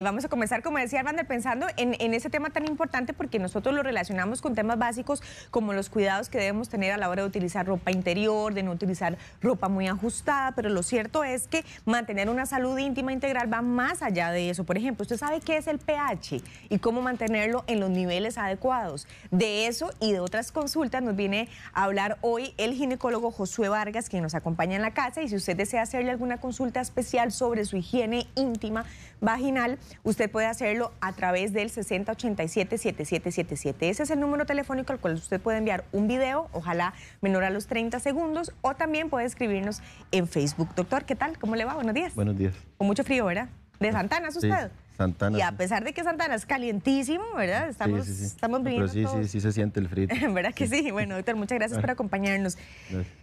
Vamos a comenzar, como decía Arvander, pensando en, en ese tema tan importante porque nosotros lo relacionamos con temas básicos como los cuidados que debemos tener a la hora de utilizar ropa interior, de no utilizar ropa muy ajustada, pero lo cierto es que mantener una salud íntima integral va más allá de eso. Por ejemplo, usted sabe qué es el pH y cómo mantenerlo en los niveles adecuados. De eso y de otras consultas nos viene a hablar hoy el ginecólogo Josué Vargas, quien nos acompaña en la casa y si usted desea hacerle alguna consulta especial sobre su higiene íntima, vaginal, usted puede hacerlo a través del 6087-7777. Ese es el número telefónico al cual usted puede enviar un video, ojalá menor a los 30 segundos, o también puede escribirnos en Facebook. Doctor, ¿qué tal? ¿Cómo le va? Buenos días. Buenos días. Con mucho frío, ¿verdad? ¿De Santana es usted? Y a pesar de que Santana es calientísimo, ¿verdad? Estamos, sí, sí, sí. viviendo. sí, sí, sí se siente el frito. ¿Verdad que sí? Bueno, doctor, muchas gracias por ah. acompañarnos.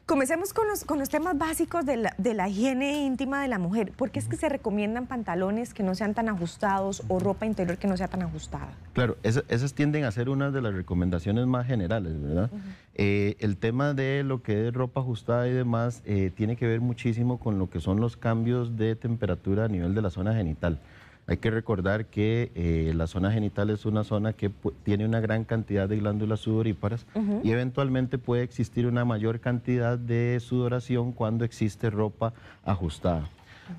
Comencemos con los, con los temas básicos de la, de la higiene íntima de la mujer. ¿Por qué es que se recomiendan pantalones que no sean tan ajustados o ropa interior que no sea tan ajustada? Claro, esas, tienden a ser una de las recomendaciones más generales, ¿verdad? Eh, el tema de lo que es ropa ajustada y demás eh, tiene que ver muchísimo con lo que son los cambios de temperatura a nivel de la zona genital. Hay que recordar que eh, la zona genital es una zona que tiene una gran cantidad de glándulas sudoríparas y eventualmente puede existir una mayor cantidad de sudoración cuando existe ropa ajustada.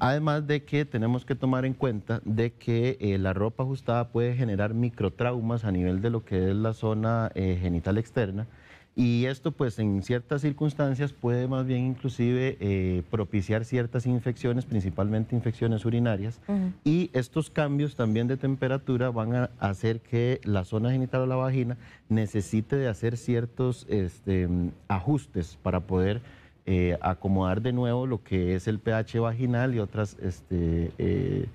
Además de que tenemos que tomar en cuenta de que eh, la ropa ajustada puede generar microtraumas a nivel de lo que es la zona eh, genital externa y esto pues en ciertas circunstancias puede más bien inclusive eh, propiciar ciertas infecciones, principalmente infecciones urinarias. Y estos cambios también de temperatura van a hacer que la zona genital o la vagina necesite de hacer ciertos este, ajustes para poder eh, acomodar de nuevo lo que es el pH vaginal y otras este, eh,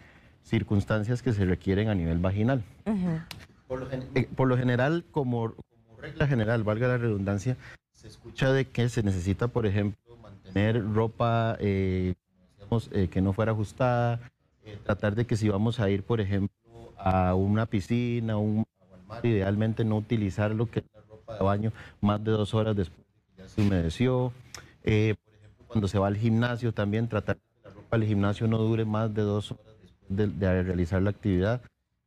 circunstancias que se requieren a nivel vaginal. por lo, general, como, regla general, valga la redundancia, se escucha de que se necesita, por ejemplo, mantener ropa eh, eh, que no fuera ajustada, eh, tratar de que si vamos a ir, por ejemplo, a una piscina, un, idealmente no utilizar lo que es la ropa de baño más de dos horas después de que ya se humedeció. por ejemplo, cuando se va al gimnasio también tratar de que la ropa del gimnasio no dure más de dos horas después de, de realizar la actividad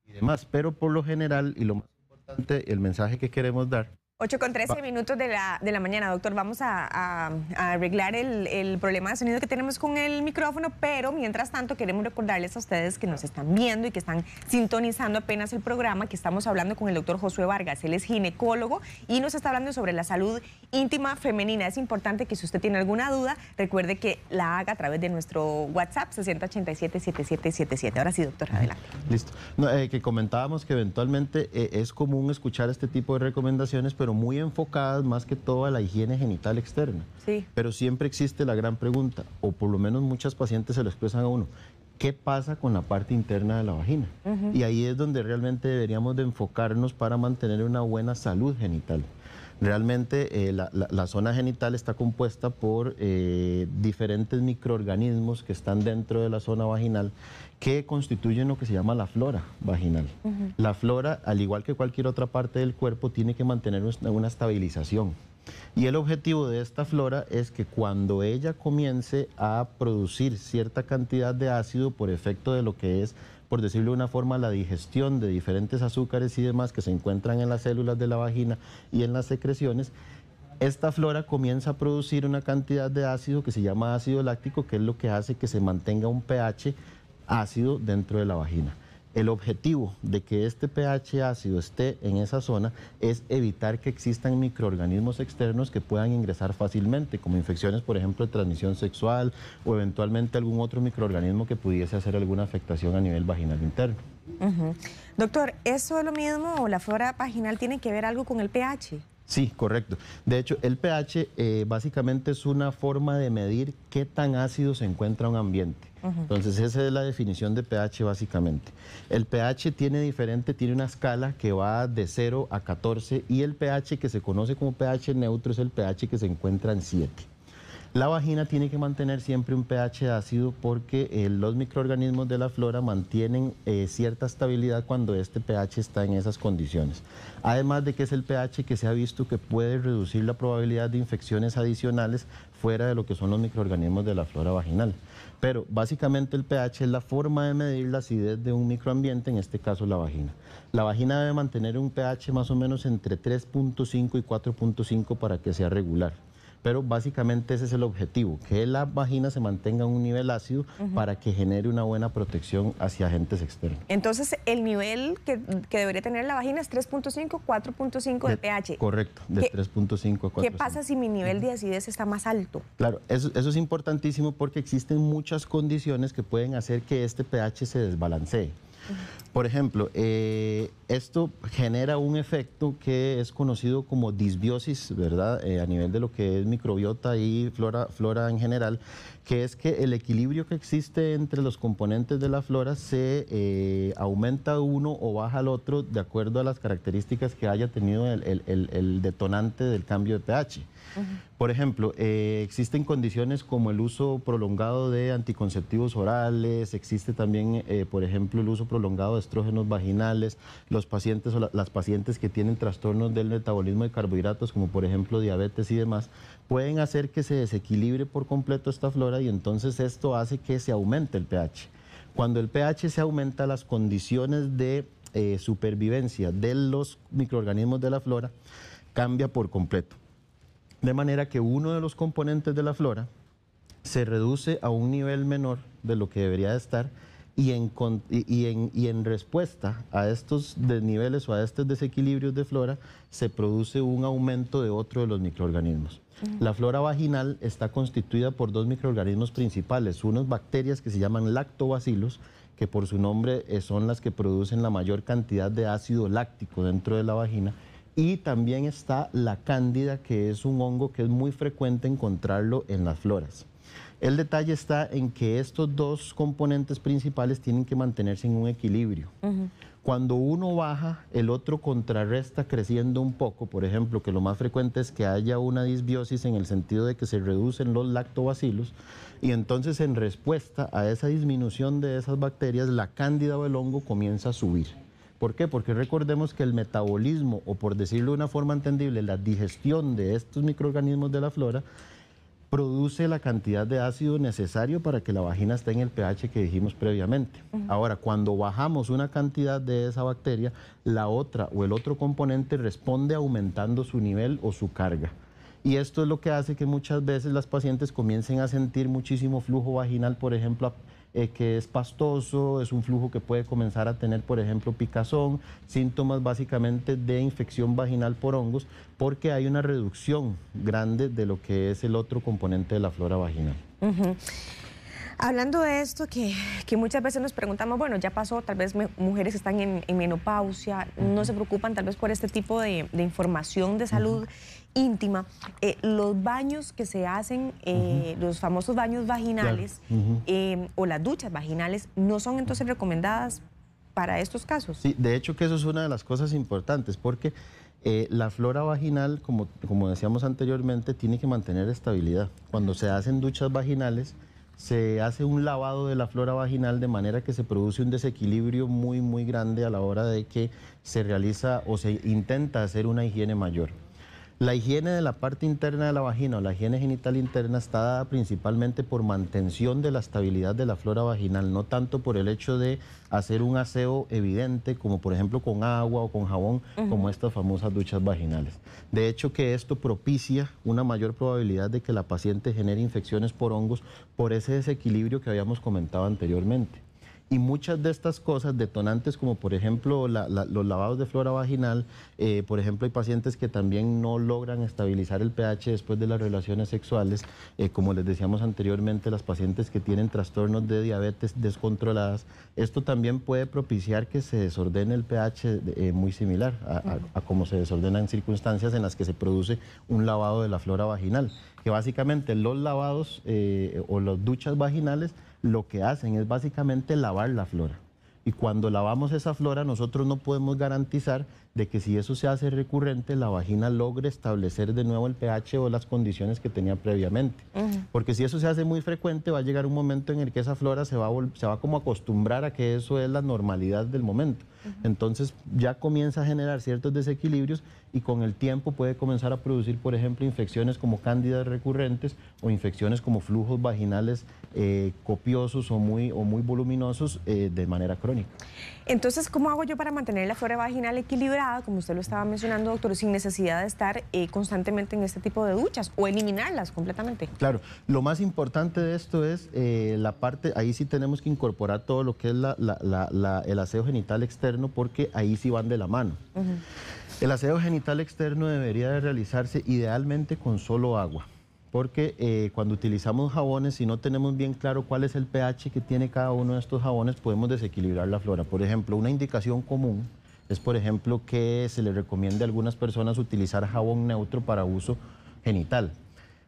y demás. Pero por lo general y lo más el mensaje que queremos dar 8 con 13 minutos de la, de la mañana, doctor. Vamos a, arreglar el, problema de sonido que tenemos con el micrófono, pero mientras tanto queremos recordarles a ustedes que nos están viendo y que están sintonizando apenas el programa, que estamos hablando con el doctor Josué Vargas. Él es ginecólogo y nos está hablando sobre la salud íntima femenina. Es importante que si usted tiene alguna duda, recuerde que la haga a través de nuestro WhatsApp 6087-7777. Ahora sí, doctor, adelante. Listo. Eh, que comentábamos que eventualmente eh, es común escuchar este tipo de recomendaciones, pero muy enfocadas más que todo a la higiene genital externa. Pero siempre existe la gran pregunta, o por lo menos muchas pacientes se lo expresan a uno, ¿qué pasa con la parte interna de la vagina? Y ahí es donde realmente deberíamos de enfocarnos para mantener una buena salud genital. Realmente eh, la, zona genital está compuesta por eh, diferentes microorganismos que están dentro de la zona vaginal que constituyen lo que se llama la flora vaginal. La flora, al igual que cualquier otra parte del cuerpo, tiene que mantener una estabilización. Y el objetivo de esta flora es que cuando ella comience a producir cierta cantidad de ácido por efecto de lo que es por decirlo de una forma, la digestión de diferentes azúcares y demás que se encuentran en las células de la vagina y en las secreciones, esta flora comienza a producir una cantidad de ácido que se llama ácido láctico, que es lo que hace que se mantenga un pH ácido dentro de la vagina. El objetivo de que este pH ácido esté en esa zona es evitar que existan microorganismos externos que puedan ingresar fácilmente, como infecciones, por ejemplo, de transmisión sexual o eventualmente algún otro microorganismo que pudiese hacer alguna afectación a nivel vaginal interno. Doctor, ¿eso es lo mismo o la flora vaginal tiene que ver algo con el pH? Sí, correcto. De hecho, el pH eh, básicamente es una forma de medir qué tan ácido se encuentra un ambiente. Entonces, esa es la definición de pH básicamente. El pH tiene diferente, tiene una escala que va de 0 a 14 y el pH que se conoce como pH neutro es el pH que se encuentra en 7. La vagina tiene que mantener siempre un pH ácido porque eh, los microorganismos de la flora mantienen eh, cierta estabilidad cuando este pH está en esas condiciones. Además de que es el pH que se ha visto que puede reducir la probabilidad de infecciones adicionales fuera de lo que son los microorganismos de la flora vaginal. Pero básicamente el pH es la forma de medir la acidez de un microambiente, en este caso la vagina. La vagina debe mantener un pH más o menos entre 3.5 y 4.5 para que sea regular pero básicamente ese es el objetivo, que la vagina se mantenga a un nivel ácido para que genere una buena protección hacia agentes externos. Entonces, el nivel que, debería tener la vagina es 3.5, 4.5 de, pH. Correcto, de 3.5 a 4. ¿Qué pasa si mi nivel de acidez está más alto? Claro, eso, eso es importantísimo porque existen muchas condiciones que pueden hacer que este pH se desbalancee. Por ejemplo, eh, esto genera un efecto que es conocido como disbiosis, ¿verdad? Eh, a nivel de lo que es microbiota y flora, flora en general, que es que el equilibrio que existe entre los componentes de la flora se eh, aumenta uno o baja el otro de acuerdo a las características que haya tenido el detonante del cambio de pH. Por ejemplo, eh, existen condiciones como el uso prolongado de anticonceptivos orales, existe también, eh, por ejemplo, el uso prolongado de estrógenos vaginales, los pacientes o las pacientes que tienen trastornos del metabolismo de carbohidratos, como por ejemplo diabetes y demás, pueden hacer que se desequilibre por completo esta flora y entonces esto hace que se aumente el pH. Cuando el pH se aumenta, las condiciones de eh, supervivencia de los microorganismos de la flora cambia por completo de manera que uno de los componentes de la flora se reduce a un nivel menor de lo que debería de estar y en, y en, respuesta a estos desniveles o a estos desequilibrios de flora se produce un aumento de otro de los microorganismos. La flora vaginal está constituida por dos microorganismos principales, unas bacterias que se llaman lactobacilos, que por su nombre eh, son las que producen la mayor cantidad de ácido láctico dentro de la vagina, y también está la cándida, que es un hongo que es muy frecuente encontrarlo en las floras. El detalle está en que estos dos componentes principales tienen que mantenerse en un equilibrio. Cuando uno baja, el otro contrarresta creciendo un poco. Por ejemplo, que lo más frecuente es que haya una disbiosis en el sentido de que se reducen los lactobacilos y entonces en respuesta a esa disminución de esas bacterias, la cándida o el hongo comienza a subir. ¿Por qué? Porque recordemos que el metabolismo, o por decirlo de una forma entendible, la digestión de estos microorganismos de la flora, produce la cantidad de ácido necesario para que la vagina esté en el pH que dijimos previamente. Ahora, cuando bajamos una cantidad de esa bacteria, la otra o el otro componente responde aumentando su nivel o su carga. Y esto es lo que hace que muchas veces las pacientes comiencen a sentir muchísimo flujo vaginal, por ejemplo, eh, que es pastoso, es un flujo que puede comenzar a tener, por ejemplo, picazón, síntomas básicamente de infección vaginal por hongos, porque hay una reducción grande de lo que es el otro componente de la flora vaginal. Hablando de esto, que, muchas veces nos preguntamos, bueno, ya pasó, tal vez mujeres están en, menopausia no se preocupan tal vez por este tipo de, información de salud íntima. Eh, los baños que se hacen, eh, los famosos baños vaginales eh, o las duchas vaginales, no son entonces recomendadas para estos casos. Sí, de hecho que eso es una de las cosas importantes, porque la flora vaginal, como, como decíamos anteriormente, tiene que mantener estabilidad. Cuando se hacen duchas vaginales, se hace un lavado de la flora vaginal de manera que se produce un desequilibrio muy, muy grande a la hora de que se realiza o se intenta hacer una higiene mayor. La higiene de la parte interna de la vagina o la higiene genital interna está dada principalmente por mantención de la estabilidad de la flora vaginal, no tanto por el hecho de hacer un aseo evidente, como por ejemplo con agua o con jabón, como estas famosas duchas vaginales. De hecho que esto propicia una mayor probabilidad de que la paciente genere infecciones por hongos por ese desequilibrio que habíamos comentado anteriormente. Y muchas de estas cosas, detonantes como por ejemplo los lavados de flora vaginal, eh, por ejemplo hay pacientes que también no logran estabilizar el pH después de las relaciones sexuales, eh, como les decíamos anteriormente, las pacientes que tienen trastornos de diabetes descontroladas, esto también puede propiciar que se desordene el pH eh, muy similar a, como se desordenan circunstancias en las que se produce un lavado de la flora vaginal, que básicamente los lavados o las duchas vaginales lo que hacen es básicamente lavar la flora. Y cuando lavamos esa flora, nosotros no podemos garantizar de que si eso se hace recurrente, la vagina logre establecer de nuevo el pH o las condiciones que tenía previamente. Porque si eso se hace muy frecuente, va a llegar un momento en el que esa flora se va, a se va como acostumbrar a que eso es la normalidad del momento. Entonces ya comienza a generar ciertos desequilibrios y con el tiempo puede comenzar a producir, por ejemplo, infecciones como cándidas recurrentes o infecciones como flujos vaginales eh, copiosos o muy, o muy voluminosos eh, de manera crónica. Entonces, ¿cómo hago yo para mantener la flora vaginal equilibrada? como usted lo estaba mencionando, doctor, sin necesidad de estar eh, constantemente en este tipo de duchas o eliminarlas completamente. Claro, lo más importante de esto es eh, la parte, ahí sí tenemos que incorporar todo lo que es el aseo genital externo porque ahí sí van de la mano. El aseo genital externo debería de realizarse idealmente con solo agua porque eh, cuando utilizamos jabones, si no tenemos bien claro cuál es el pH que tiene cada uno de estos jabones, podemos desequilibrar la flora. Por ejemplo, una indicación común es, por ejemplo, que se le recomienda a algunas personas utilizar jabón neutro para uso genital.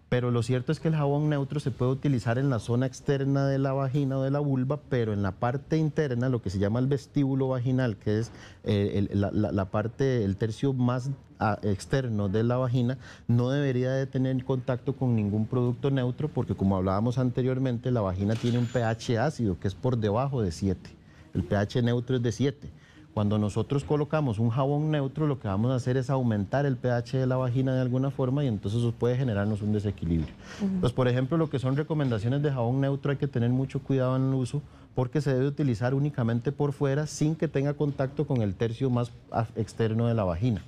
Pero lo cierto es que el jabón neutro se puede utilizar en la zona externa de la vagina o de la vulva, pero en la parte interna, lo que se llama el vestíbulo vaginal, que es eh, el, la, parte, el tercio más ah, externo de la vagina, no debería de tener contacto con ningún producto neutro, porque como hablábamos anteriormente, la vagina tiene un pH ácido que es por debajo de 7. El pH neutro es de 7. Cuando nosotros colocamos un jabón neutro, lo que vamos a hacer es aumentar el pH de la vagina de alguna forma y entonces eso puede generarnos un desequilibrio. Entonces, pues, por ejemplo, lo que son recomendaciones de jabón neutro hay que tener mucho cuidado en el uso porque se debe utilizar únicamente por fuera sin que tenga contacto con el tercio más externo de la vagina.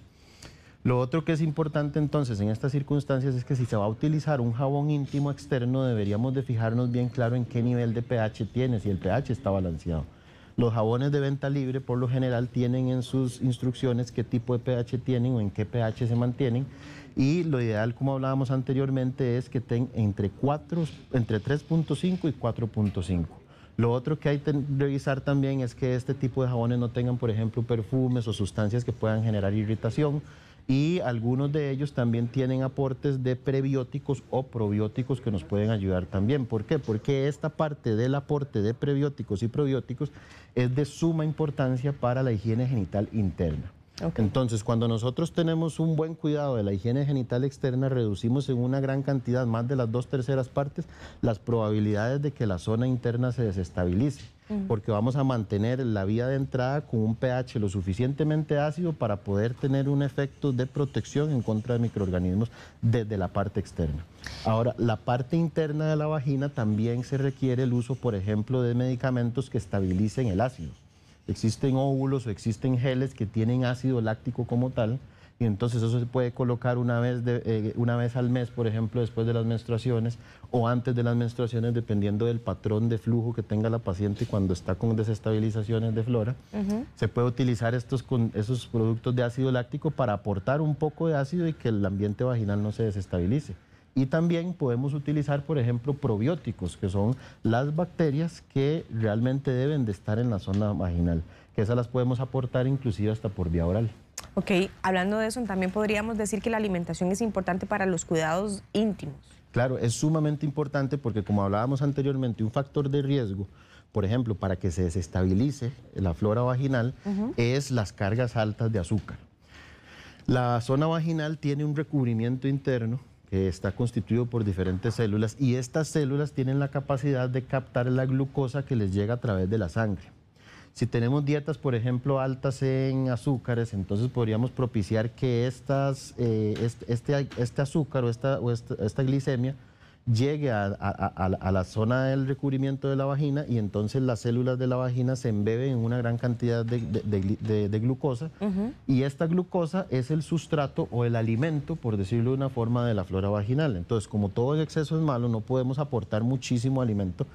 Lo otro que es importante entonces en estas circunstancias es que si se va a utilizar un jabón íntimo externo deberíamos de fijarnos bien claro en qué nivel de pH tiene, si el pH está balanceado. Los jabones de venta libre por lo general tienen en sus instrucciones qué tipo de pH tienen o en qué pH se mantienen. Y lo ideal, como hablábamos anteriormente, es que estén entre, entre 3.5 y 4.5. Lo otro que hay que revisar también es que este tipo de jabones no tengan, por ejemplo, perfumes o sustancias que puedan generar irritación y algunos de ellos también tienen aportes de prebióticos o probióticos que nos pueden ayudar también. ¿Por qué? Porque esta parte del aporte de prebióticos y probióticos es de suma importancia para la higiene genital interna. Entonces, cuando nosotros tenemos un buen cuidado de la higiene genital externa, reducimos en una gran cantidad, más de las dos terceras partes, las probabilidades de que la zona interna se desestabilice porque vamos a mantener la vía de entrada con un pH lo suficientemente ácido para poder tener un efecto de protección en contra de microorganismos desde la parte externa. Ahora, la parte interna de la vagina también se requiere el uso, por ejemplo, de medicamentos que estabilicen el ácido. Existen óvulos o existen geles que tienen ácido láctico como tal, y entonces eso se puede colocar una vez, de, eh, una vez al mes, por ejemplo, después de las menstruaciones o antes de las menstruaciones, dependiendo del patrón de flujo que tenga la paciente cuando está con desestabilizaciones de flora. Se puede utilizar estos, con, esos productos de ácido láctico para aportar un poco de ácido y que el ambiente vaginal no se desestabilice. Y también podemos utilizar, por ejemplo, probióticos, que son las bacterias que realmente deben de estar en la zona vaginal, que esas las podemos aportar inclusive hasta por vía oral. Ok, hablando de eso, también podríamos decir que la alimentación es importante para los cuidados íntimos. Claro, es sumamente importante porque como hablábamos anteriormente, un factor de riesgo, por ejemplo, para que se desestabilice la flora vaginal, es las cargas altas de azúcar. La zona vaginal tiene un recubrimiento interno que está constituido por diferentes células y estas células tienen la capacidad de captar la glucosa que les llega a través de la sangre. Si tenemos dietas, por ejemplo, altas en azúcares, entonces podríamos propiciar que estas, eh, este, este, azúcar o esta, o esta, glicemia llegue a, la zona del recubrimiento de la vagina y entonces las células de la vagina se embeben en una gran cantidad de, glucosa y esta glucosa es el sustrato o el alimento, por decirlo de una forma, de la flora vaginal. Entonces, como todo el exceso es malo, no podemos aportar muchísimo alimento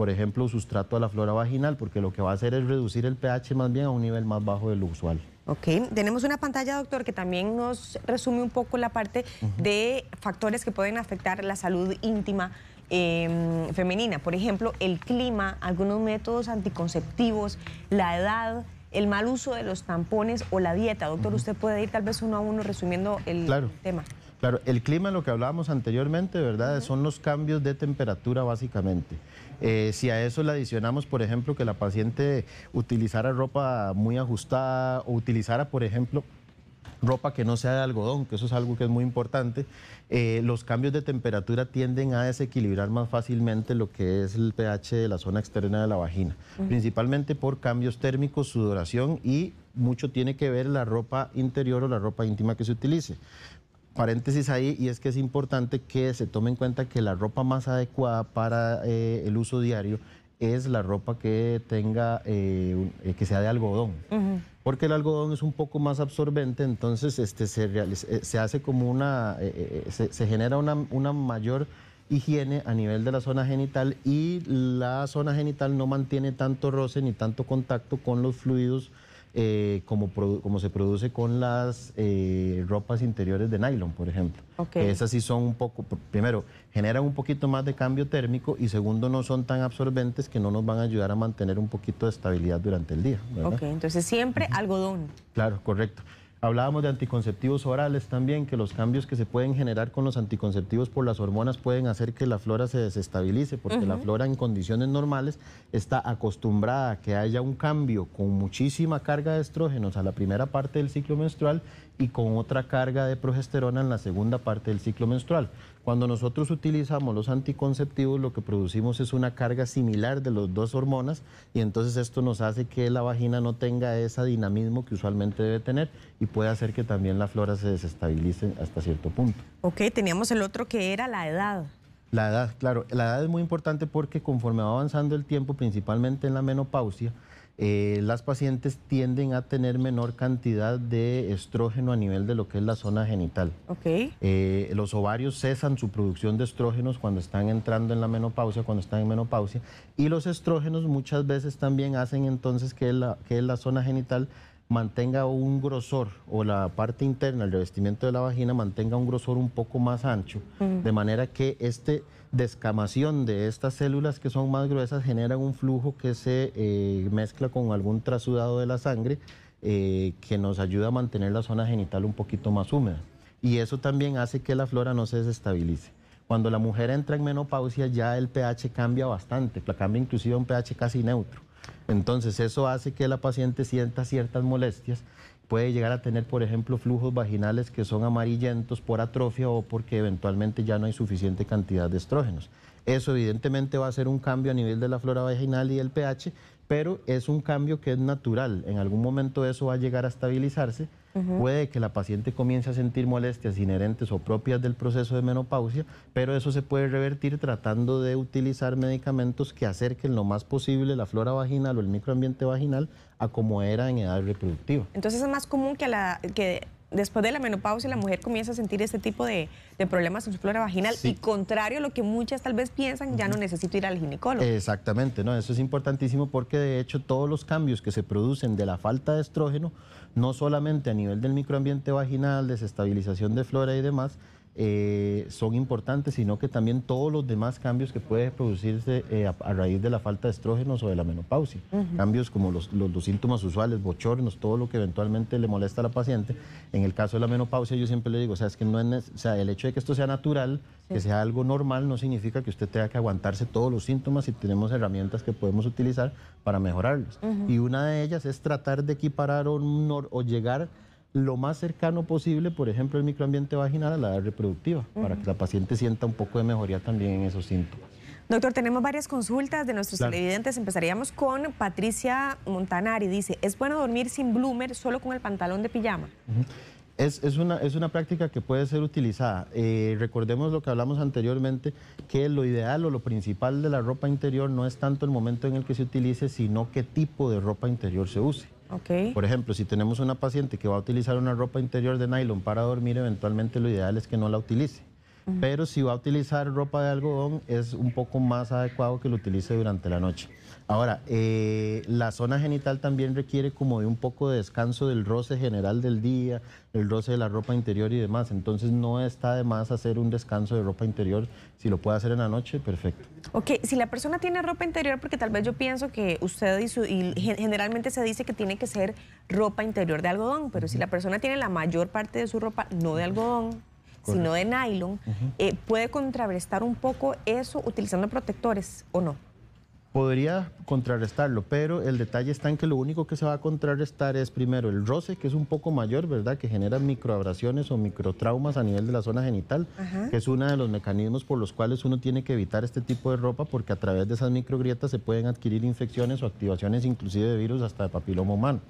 por ejemplo, sustrato a la flora vaginal, porque lo que va a hacer es reducir el pH más bien a un nivel más bajo de lo usual. Ok, tenemos una pantalla, doctor, que también nos resume un poco la parte de factores que pueden afectar la salud íntima em, femenina. Por ejemplo, el clima, algunos métodos anticonceptivos, la edad, el mal uso de los tampones o la dieta. Doctor, usted puede ir tal vez uno a uno resumiendo el tema. Claro, el clima, lo que hablábamos anteriormente, ¿verdad? Son los cambios de temperatura básicamente. Eh, si a eso le adicionamos, por ejemplo, que la paciente utilizara ropa muy ajustada o utilizara, por ejemplo, ropa que no sea de algodón, que eso es algo que es muy importante. Eh, los cambios de temperatura tienden a desequilibrar más fácilmente lo que es el pH de la zona externa de la vagina, principalmente por cambios térmicos, sudoración y mucho tiene que ver la ropa interior o la ropa íntima que se utilice paréntesis ahí y es que es importante que se tome en cuenta que la ropa más adecuada para eh, el uso diario es la ropa que tenga eh, eh, que sea de algodón porque el algodón es un poco más absorbente entonces este se, se hace como una genera una, una mayor higiene a nivel de la zona genital y la zona genital no mantiene tanto roce ni tanto contacto con los fluidos eh, como, como se produce con las eh, ropas interiores de nylon, por ejemplo. esas sí son un poco, primero, generan un poquito más de cambio térmico y segundo, no son tan absorbentes que no nos van a ayudar a mantener un poquito de estabilidad durante el día. entonces siempre algodón. Claro, correcto. Hablábamos de anticonceptivos orales también, que los cambios que se pueden generar con los anticonceptivos por las hormonas pueden hacer que la flora se desestabilice, porque la flora en condiciones normales está acostumbrada a que haya un cambio con muchísima carga de estrógenos a la primera parte del ciclo menstrual y con otra carga de progesterona en la segunda parte del ciclo menstrual. Cuando nosotros utilizamos los anticonceptivos, lo que producimos es una carga similar de las dos hormonas y entonces esto nos hace que la vagina no tenga ese dinamismo que usualmente debe tener y puede hacer que también la flora se desestabilice hasta cierto punto. Ok, teníamos el otro que era la edad. La edad, claro, la edad es muy importante porque conforme va avanzando el tiempo, principalmente en la menopausia, eh, las pacientes tienden a tener menor cantidad de estrógeno a nivel de lo que es la zona genital. Eh, los ovarios cesan su producción de estrógenos cuando están entrando en la menopausia, cuando están en menopausia, y los estrógenos muchas veces también hacen entonces que la, que la zona genital mantenga un grosor o la parte interna, el revestimiento de la vagina mantenga un grosor un poco más ancho, de manera que este descamación de estas células que son más gruesas generan un flujo que se eh, mezcla con algún trasudado de la sangre eh, que nos ayuda a mantener la zona genital un poquito más húmeda. Y eso también hace que la flora no se desestabilice. Cuando la mujer entra en menopausia ya el pH cambia bastante, cambia inclusive a un pH casi neutro. Entonces eso hace que la paciente sienta ciertas molestias puede llegar a tener, por ejemplo, flujos vaginales que son amarillentos por atrofia o porque eventualmente ya no hay suficiente cantidad de estrógenos. Eso evidentemente va a ser un cambio a nivel de la flora vaginal y el pH, pero es un cambio que es natural. En algún momento eso va a llegar a estabilizarse puede que la paciente comience a sentir molestias inherentes o propias del proceso de menopausia, pero eso se puede revertir tratando de utilizar medicamentos que acerquen lo más posible la flora vaginal o el microambiente vaginal a como era en edad reproductiva. Entonces es más común que, la, que después de la menopausia la mujer comienza a sentir este tipo de, problemas en su flora vaginal y contrario a lo que muchas tal vez piensan, ya no necesito ir al ginecólogo. Exactamente, no, eso es importantísimo porque de hecho todos los cambios que se producen de la falta de estrógeno, no solamente a nivel del microambiente vaginal, desestabilización de flora y demás, eh, son importantes, sino que también todos los demás cambios que puede producirse eh, a, raíz de la falta de estrógenos o de la menopausia. Cambios como los, los, síntomas usuales, bochornos, todo lo que eventualmente le molesta a la paciente. En el caso de la menopausia yo siempre le digo, o sea, es que no es, o sea, el hecho de que esto sea natural, que sea algo normal, no significa que usted tenga que aguantarse todos los síntomas y tenemos herramientas que podemos utilizar para mejorarlos. Y una de ellas es tratar de equiparar o llegar lo más cercano posible, por ejemplo, el microambiente vaginal a la edad reproductiva, para que la paciente sienta un poco de mejoría también en esos síntomas. Doctor, tenemos varias consultas de nuestros televidentes. Empezaríamos con Patricia Montanari. Dice, ¿es bueno dormir sin bloomer solo con el pantalón de pijama? Es, una, es, una, práctica que puede ser utilizada. Eh, recordemos lo que hablamos anteriormente, que lo ideal o lo principal de la ropa interior no es tanto el momento en el que se utilice, sino qué tipo de ropa interior se use. Por ejemplo, si tenemos una paciente que va a utilizar una ropa interior de nylon para dormir, eventualmente lo ideal es que no la utilice. Pero si va a utilizar ropa de algodón, es un poco más adecuado que lo utilice durante la noche. Ahora, eh, la zona genital también requiere como de un poco de descanso del roce general del día, el roce de la ropa interior y demás. Entonces no está de más hacer un descanso de ropa interior. Si lo puede hacer en la noche, perfecto. Ok, si la persona tiene ropa interior, porque tal vez yo pienso que usted y, su, y generalmente se dice que tiene que ser ropa interior de algodón, pero si la persona tiene la mayor parte de su ropa no de algodón, sino de nylon, eh, ¿puede contrarrestar un poco eso utilizando protectores o no? podría contrarrestarlo, pero el detalle está en que lo único que se va a contrarrestar es primero el roce, que es un poco mayor, ¿verdad? Que genera microabrasiones o microtraumas a nivel de la zona genital, que es uno de los mecanismos por los cuales uno tiene que evitar este tipo de ropa porque a través de esas microgrietas se pueden adquirir infecciones o activaciones inclusive de virus hasta de papiloma humano.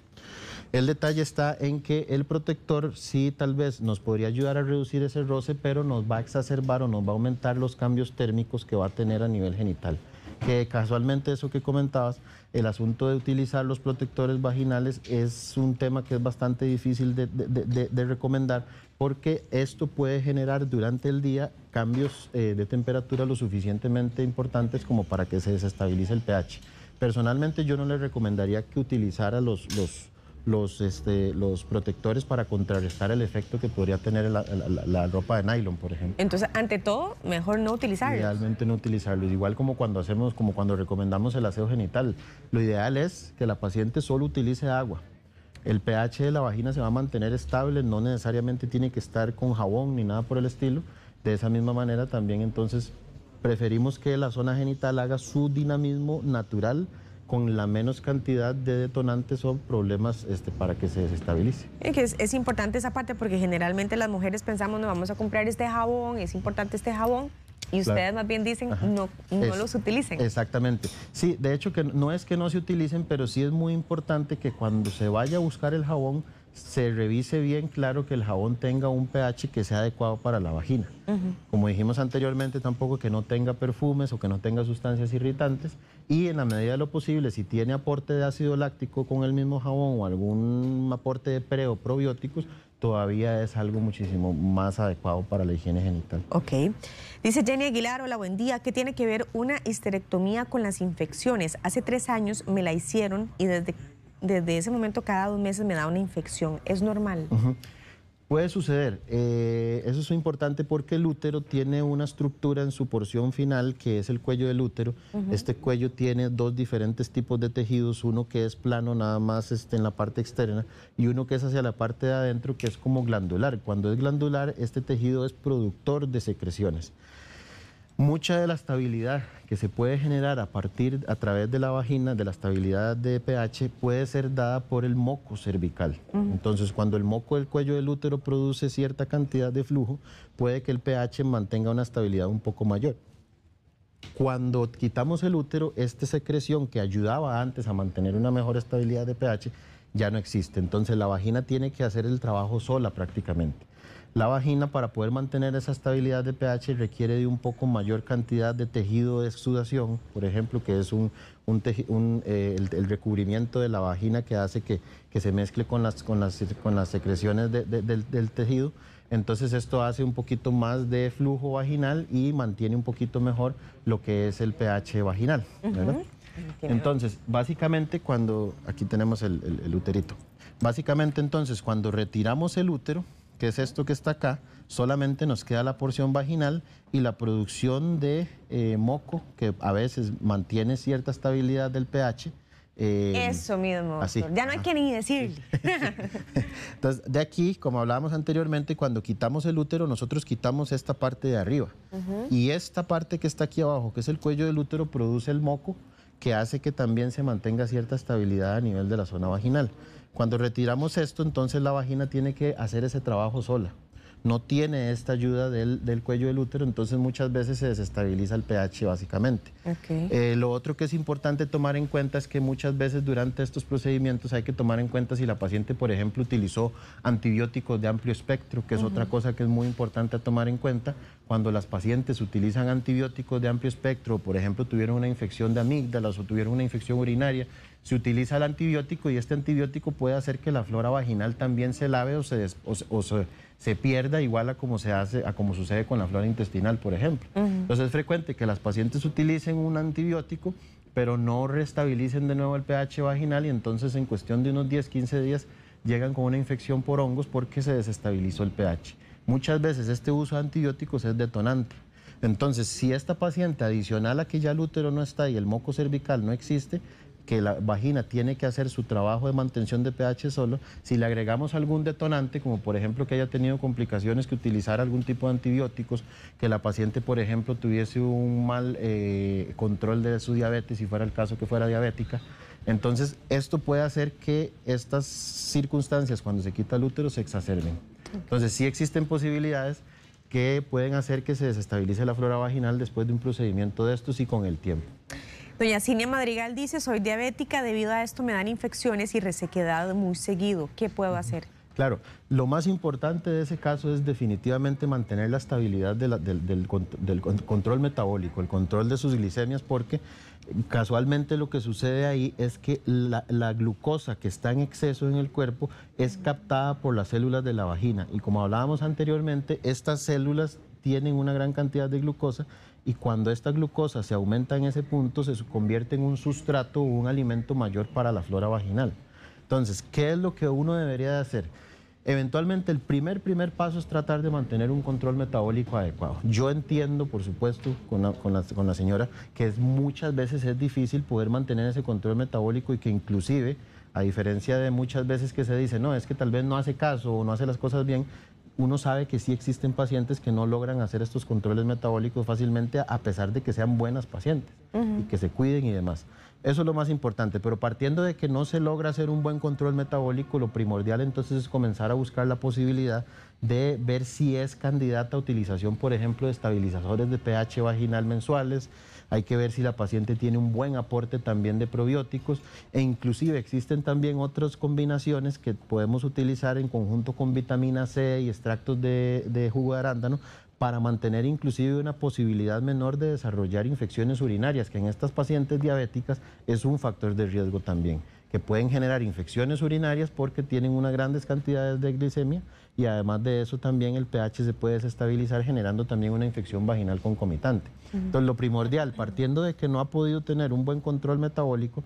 El detalle está en que el protector sí tal vez nos podría ayudar a reducir ese roce, pero nos va a exacerbar o nos va a aumentar los cambios térmicos que va a tener a nivel genital que casualmente eso que comentabas, el asunto de utilizar los protectores vaginales es un tema que es bastante difícil de, recomendar porque esto puede generar durante el día cambios eh, de temperatura lo suficientemente importantes como para que se desestabilice el pH. Personalmente yo no le recomendaría que utilizara los los, este, los protectores para contrarrestar el efecto que podría tener la, la, ropa de nylon, por ejemplo. Entonces, ante todo, mejor no utilizarlos. Idealmente no utilizarlos. Igual como cuando hacemos, como cuando recomendamos el aseo genital. Lo ideal es que la paciente solo utilice agua. El pH de la vagina se va a mantener estable, no necesariamente tiene que estar con jabón ni nada por el estilo. De esa misma manera también entonces preferimos que la zona genital haga su dinamismo natural con la menos cantidad de detonantes son problemas este, para que se desestabilice. Es, es importante esa parte porque generalmente las mujeres pensamos, no vamos a comprar este jabón, es importante este jabón, y ustedes más bien dicen no, no los utilicen. Exactamente. Sí, de hecho que no es que no se utilicen, pero sí es muy importante que cuando se vaya a buscar el jabón, se revise bien claro que el jabón tenga un pH que sea adecuado para la vagina. Como dijimos anteriormente, tampoco que no tenga perfumes o que no tenga sustancias irritantes. Y en la medida de lo posible, si tiene aporte de ácido láctico con el mismo jabón o algún aporte de pre o probióticos, todavía es algo muchísimo más adecuado para la higiene genital. Ok. Dice Jenny Aguilar, hola, buen día. ¿Qué tiene que ver una histerectomía con las infecciones? Hace tres años me la hicieron y desde desde ese momento cada dos meses me da una infección. ¿Es normal? Puede suceder. Eh, eso es importante porque el útero tiene una estructura en su porción final que es el cuello del útero. Este cuello tiene dos diferentes tipos de tejidos, uno que es plano nada más este, en la parte externa y uno que es hacia la parte de adentro que es como glandular. Cuando es glandular, este tejido es productor de secreciones. Mucha de la estabilidad que se puede generar a partir, a través de la vagina, de la estabilidad de pH, puede ser dada por el moco cervical. Entonces, cuando el moco del cuello del útero produce cierta cantidad de flujo, puede que el pH mantenga una estabilidad un poco mayor. Cuando quitamos el útero, esta secreción que ayudaba antes a mantener una mejor estabilidad de pH ya no existe. Entonces, la vagina tiene que hacer el trabajo sola prácticamente. La vagina para poder mantener esa estabilidad de pH requiere de un poco mayor cantidad de tejido de exudación, por ejemplo, que es un, eh, el, recubrimiento de la vagina que hace que, que se mezcle con las, con las, con las secreciones del, tejido. Entonces esto hace un poquito más de flujo vaginal y mantiene un poquito mejor lo que es el pH vaginal. Entonces, básicamente cuando, aquí tenemos el, el, el, uterito, básicamente entonces cuando retiramos el útero, que es esto que está acá, solamente nos queda la porción vaginal y la producción de eh, moco, que a veces mantiene cierta estabilidad del pH. Eh, Eso mismo, ya no hay que ni decirle. Entonces, de aquí, como hablábamos anteriormente, cuando quitamos el útero, nosotros quitamos esta parte de arriba. Y esta parte que está aquí abajo, que es el cuello del útero, produce el moco, que hace que también se mantenga cierta estabilidad a nivel de la zona vaginal. Cuando retiramos esto, entonces la vagina tiene que hacer ese trabajo sola no tiene esta ayuda del, cuello del útero, entonces muchas veces se desestabiliza el pH básicamente. Eh, lo otro que es importante tomar en cuenta es que muchas veces durante estos procedimientos hay que tomar en cuenta si la paciente, por ejemplo, utilizó antibióticos de amplio espectro, que es otra cosa que es muy importante tomar en cuenta. Cuando las pacientes utilizan antibióticos de amplio espectro, por ejemplo, tuvieron una infección de amígdalas o tuvieron una infección urinaria, se utiliza el antibiótico y este antibiótico puede hacer que la flora vaginal también se lave o se, o se se pierda igual a como se hace, a como sucede con la flora intestinal, por ejemplo. Entonces es frecuente que las pacientes utilicen un antibiótico, pero no restabilicen de nuevo el pH vaginal y entonces en cuestión de unos 10, 15 días llegan con una infección por hongos porque se desestabilizó el pH. Muchas veces este uso de antibióticos es detonante. Entonces, si esta paciente adicional a que ya el útero no está y el moco cervical no existe, que la vagina tiene que hacer su trabajo de mantención de pH solo, si le agregamos algún detonante, como por ejemplo que haya tenido complicaciones, que utilizar algún tipo de antibióticos, que la paciente por ejemplo tuviese un mal eh, control de su diabetes, si fuera el caso que fuera diabética, entonces esto puede hacer que estas circunstancias cuando se quita el útero se exacerben. Entonces sí existen posibilidades que pueden hacer que se desestabilice la flora vaginal después de un procedimiento de estos y con el tiempo. Doña Cinia Madrigal dice, soy diabética, debido a esto me dan infecciones y resequedad muy seguido. ¿Qué puedo hacer? Claro, lo más importante de ese caso es definitivamente mantener la estabilidad del, control metabólico, el control de sus glicemias, porque casualmente lo que sucede ahí es que la glucosa que está en exceso en el cuerpo es captada por las células de la vagina. Y como hablábamos anteriormente, estas células tienen una gran cantidad de glucosa y cuando esta glucosa se aumenta en ese punto se convierte en un sustrato o un alimento mayor para la flora vaginal. Entonces, ¿qué es lo que uno debería de hacer? Eventualmente el primer, primer paso es tratar de mantener un control metabólico adecuado. Yo entiendo, por supuesto, con la, con la, señora, que muchas veces es difícil poder mantener ese control metabólico y que inclusive, a diferencia de muchas veces que se dice, no, es que tal vez no hace caso o no hace las cosas bien, uno sabe que sí existen pacientes que no logran hacer estos controles metabólicos fácilmente a pesar de que sean buenas pacientes y que se cuiden y demás. Eso es lo más importante, pero partiendo de que no se logra hacer un buen control metabólico, lo primordial entonces es comenzar a buscar la posibilidad de ver si es candidata a utilización, por ejemplo, de estabilizadores de pH vaginal mensuales, hay que ver si la paciente tiene un buen aporte también de probióticos e inclusive existen también otras combinaciones que podemos utilizar en conjunto con vitamina C y extractos de, jugo de arándano para mantener inclusive una posibilidad menor de desarrollar infecciones urinarias, que en estas pacientes diabéticas es un factor de riesgo también que pueden generar infecciones urinarias porque tienen unas grandes cantidades de glicemia y además de eso también el pH se puede desestabilizar generando también una infección vaginal concomitante. Entonces lo primordial, partiendo de que no ha podido tener un buen control metabólico,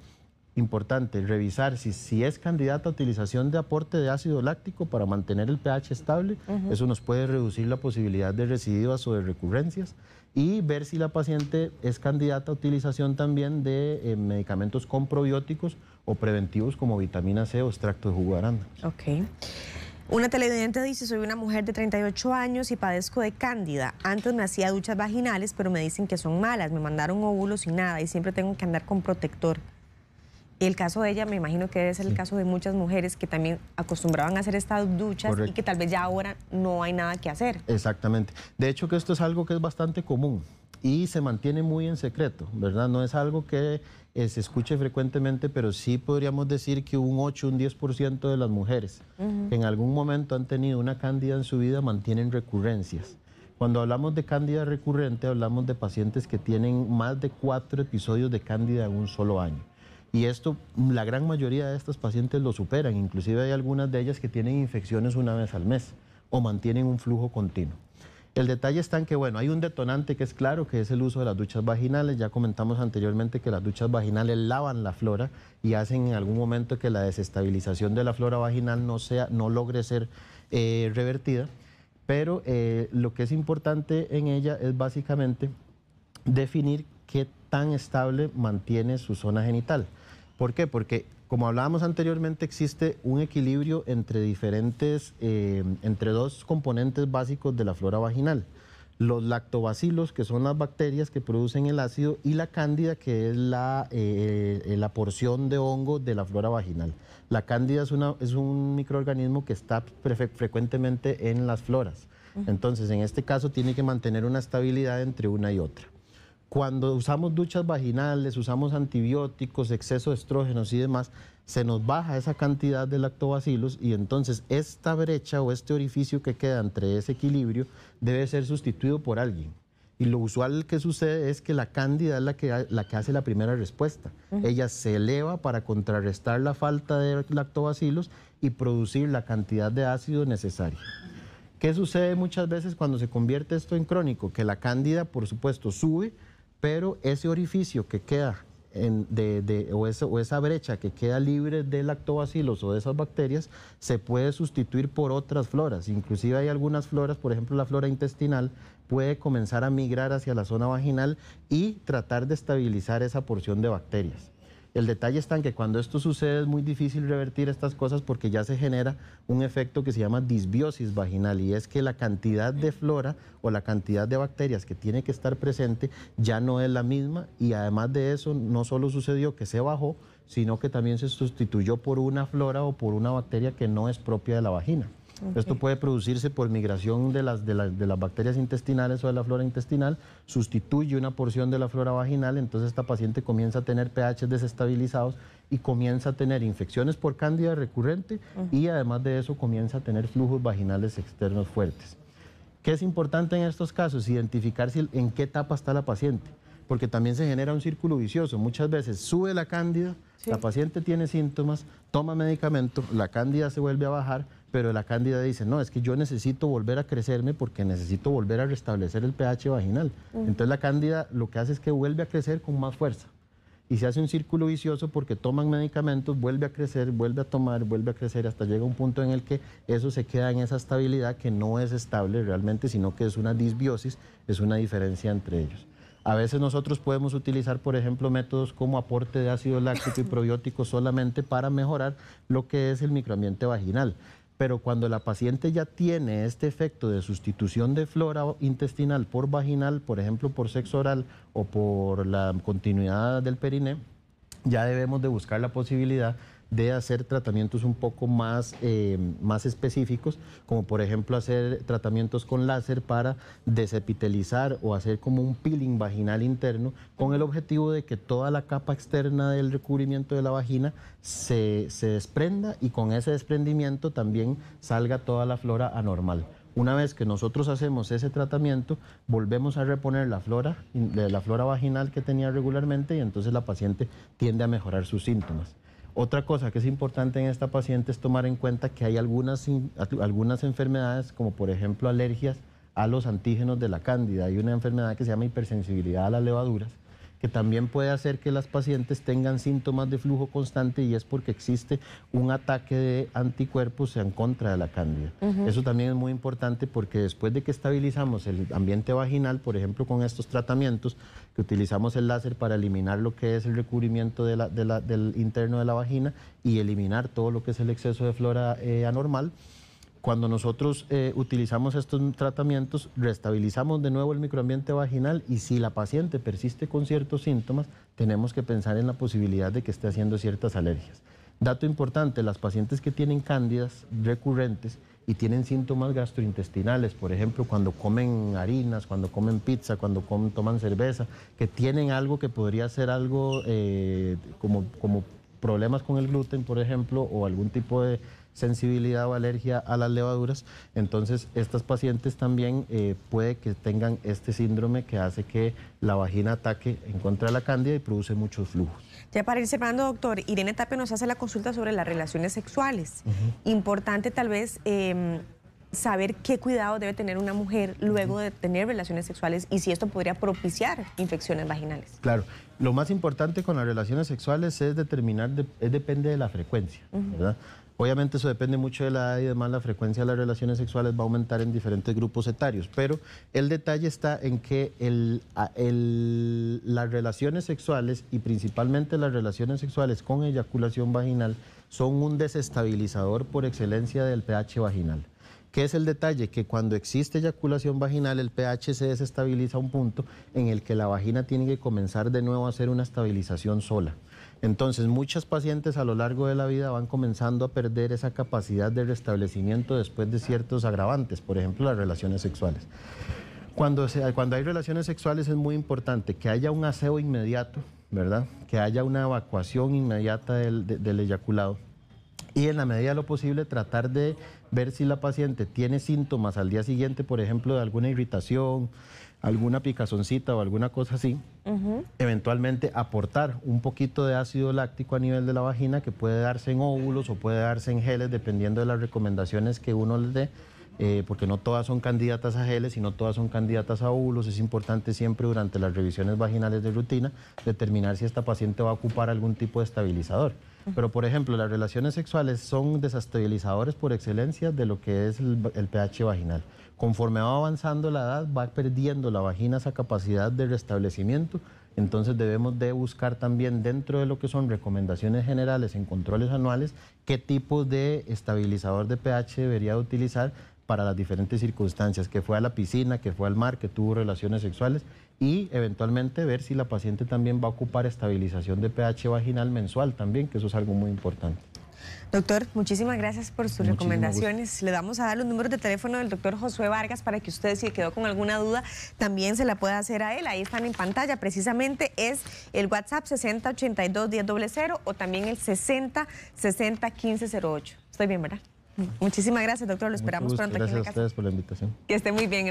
importante revisar si, si es candidata a utilización de aporte de ácido láctico para mantener el pH estable, eso nos puede reducir la posibilidad de residuos o de recurrencias y ver si la paciente es candidata a utilización también de eh, medicamentos con probióticos o preventivos como vitamina C o extracto de jugo de Ok. Una televidente dice, soy una mujer de 38 años y padezco de cándida. Antes me hacía duchas vaginales, pero me dicen que son malas. Me mandaron óvulos y nada, y siempre tengo que andar con protector. El caso de ella, me imagino que es el caso de muchas mujeres que también acostumbraban a hacer estas duchas y que tal vez ya ahora no hay nada que hacer. Exactamente. De hecho, que esto es algo que es bastante común y se mantiene muy en secreto, ¿verdad? No es algo que eh, se escuche frecuentemente, pero sí podríamos decir que un 8, un 10% de las mujeres que en algún momento han tenido una cándida en su vida mantienen recurrencias. Cuando hablamos de cándida recurrente, hablamos de pacientes que tienen más de cuatro episodios de cándida en un solo año. Y esto, la gran mayoría de estas pacientes lo superan. Inclusive hay algunas de ellas que tienen infecciones una vez al mes o mantienen un flujo continuo. El detalle está en que, bueno, hay un detonante que es claro, que es el uso de las duchas vaginales. Ya comentamos anteriormente que las duchas vaginales lavan la flora y hacen en algún momento que la desestabilización de la flora vaginal no, sea, no logre ser eh, revertida. Pero eh, lo que es importante en ella es básicamente definir qué tan estable mantiene su zona genital. ¿Por qué? Porque como hablábamos anteriormente, existe un equilibrio entre diferentes, eh, entre dos componentes básicos de la flora vaginal. Los lactobacilos, que son las bacterias que producen el ácido, y la cándida, que es la, eh, eh, la porción de hongo de la flora vaginal. La cándida es, una, es un microorganismo que está frecuentemente en las floras. Entonces, en este caso, tiene que mantener una estabilidad entre una y otra cuando usamos duchas vaginales, usamos antibióticos, exceso de estrógenos y demás, se nos baja esa cantidad de lactobacilos y entonces esta brecha o este orificio que queda entre ese equilibrio debe ser sustituido por alguien. Y lo usual que sucede es que la cándida es la que, hace la primera respuesta. Ella se eleva para contrarrestar la falta de lactobacilos y producir la cantidad de ácido necesaria. ¿Qué sucede muchas veces cuando se convierte esto en crónico? Que la cándida, por supuesto, sube, pero ese orificio que queda o, esa, brecha que queda libre de lactobacilos o de esas bacterias se puede sustituir por otras floras. Inclusive hay algunas floras, por ejemplo la flora intestinal, puede comenzar a migrar hacia la zona vaginal y tratar de estabilizar esa porción de bacterias. El detalle está en que cuando esto sucede es muy difícil revertir estas cosas porque ya se genera un efecto que se llama disbiosis vaginal y es que la cantidad de flora o la cantidad de bacterias que tiene que estar presente ya no es la misma y además de eso no solo sucedió que se bajó, sino que también se sustituyó por una flora o por una bacteria que no es propia de la vagina. Esto puede producirse por migración de las, bacterias intestinales o de la flora intestinal, sustituye una porción de la flora vaginal, entonces esta paciente comienza a tener pH desestabilizados y comienza a tener infecciones por cándida recurrente y además de eso comienza a tener flujos vaginales externos fuertes. ¿Qué es importante en estos casos? Identificar en qué etapa está la paciente, porque también se genera un círculo vicioso. Muchas veces sube la cándida, la paciente tiene síntomas, toma medicamento, la cándida se vuelve a bajar, pero la cándida dice, no, es que yo necesito volver a crecerme porque necesito volver a restablecer el pH vaginal. Entonces la cándida lo que hace es que vuelve a crecer con más fuerza. Y se hace un círculo vicioso porque toman medicamentos, vuelve a crecer, vuelve a tomar, vuelve a crecer, hasta llega un punto en el que eso se queda en esa estabilidad que no es estable realmente, sino que es una disbiosis, es una diferencia entre ellos. A veces nosotros podemos utilizar, por ejemplo, métodos como aporte de ácido láctico y probiótico solamente para mejorar lo que es el microambiente vaginal pero cuando la paciente ya tiene este efecto de sustitución de flora intestinal por vaginal, por ejemplo, por sexo oral o por la continuidad del periné, ya debemos de buscar la posibilidad de hacer tratamientos un poco más, eh, más específicos, como por ejemplo hacer tratamientos con láser para desepitelizar o hacer como un peeling vaginal interno con el objetivo de que toda la capa externa del recubrimiento de la vagina se, desprenda y con ese desprendimiento también salga toda la flora anormal. Una vez que nosotros hacemos ese tratamiento, volvemos a reponer la flora, la flora vaginal que tenía regularmente y entonces la paciente tiende a mejorar sus síntomas. Otra cosa que es importante en esta paciente es tomar en cuenta que hay algunas, algunas enfermedades, como por ejemplo alergias a los antígenos de la cándida. Hay una enfermedad que se llama hipersensibilidad a las levaduras, que también puede hacer que las pacientes tengan síntomas de flujo constante y es porque existe un ataque de anticuerpos en contra de la cándida. Eso también es muy importante porque después de que estabilizamos el ambiente vaginal, por ejemplo, con estos tratamientos, que utilizamos el láser para eliminar lo que es el recubrimiento del interno de la vagina y eliminar todo lo que es el exceso de flora eh, anormal, cuando nosotros eh, utilizamos estos tratamientos, restabilizamos de nuevo el microambiente vaginal y si la paciente persiste con ciertos síntomas, tenemos que pensar en la posibilidad de que esté haciendo ciertas alergias. Dato importante, las pacientes que tienen cándidas recurrentes y tienen síntomas gastrointestinales, por ejemplo, cuando comen harinas, cuando comen pizza, cuando toman cerveza, que tienen algo que podría ser algo eh, como problemas con el gluten, por ejemplo, o algún tipo de sensibilidad o alergia a las levaduras. Entonces, estas pacientes también eh, puede que tengan este síndrome que hace que la vagina ataque en contra de la cándida y produce muchos flujos. Ya para ir cerrando, doctor, Irene Tapia nos hace la consulta sobre las relaciones sexuales. Importante tal vez... Em, saber qué cuidado debe tener una mujer luego de tener relaciones sexuales y si esto podría propiciar infecciones vaginales. Claro, lo más importante con las relaciones sexuales es determinar, depende de la frecuencia, ¿verdad? Obviamente eso depende mucho de la edad y demás, la frecuencia de las relaciones sexuales va a aumentar en diferentes grupos etarios, pero el detalle está en que las relaciones sexuales y principalmente las relaciones sexuales con eyaculación vaginal son un desestabilizador por excelencia del pH vaginal. ¿Qué es el detalle? Que cuando existe eyaculación vaginal, el pH se desestabiliza a un punto en el que la vagina tiene que comenzar de nuevo a hacer una estabilización sola. Entonces, muchas pacientes a lo largo de la vida van comenzando a perder esa capacidad de restablecimiento después de ciertos agravantes, por ejemplo, las relaciones sexuales. Cuando, hay relaciones sexuales es muy importante que haya un aseo inmediato, ¿verdad? Que haya una evacuación inmediata del eyaculado y en la medida de lo posible tratar de ver si la paciente tiene síntomas al día siguiente, por ejemplo, de alguna irritación, alguna picazoncita o alguna cosa así, eventualmente aportar un poquito de ácido láctico a nivel de la vagina que puede darse en óvulos o puede darse en geles dependiendo de las recomendaciones que uno les dé. Eh, porque no todas son candidatas a geles y no todas son candidatas a óvulos. Es importante siempre durante las revisiones vaginales de rutina determinar si esta paciente va a ocupar algún tipo de estabilizador. Pero, por ejemplo, las relaciones sexuales son desestabilizadores por excelencia de lo que es el pH vaginal. Conforme va avanzando la edad, va perdiendo la vagina esa capacidad de restablecimiento. Entonces debemos de buscar también dentro de lo que son recomendaciones generales en controles anuales qué tipo de estabilizador de pH debería utilizar para las diferentes circunstancias, que fue a la piscina, que fue al mar, que tuvo relaciones sexuales y eventualmente ver si la paciente también va a ocupar estabilización de pH vaginal mensual también, que eso es algo muy importante. Doctor, muchísimas gracias por sus recomendaciones. Le vamos a dar los números de teléfono del doctor Josué Vargas para que usted, si quedó con alguna duda, también se la pueda hacer a él. Ahí están en pantalla. Precisamente es el WhatsApp 6082 o también el 6060-1508. Estoy bien, ¿verdad? Muchísimas gracias, doctor. Lo esperamos pronto aquí en a ustedes por la invitación. Que esté muy bien.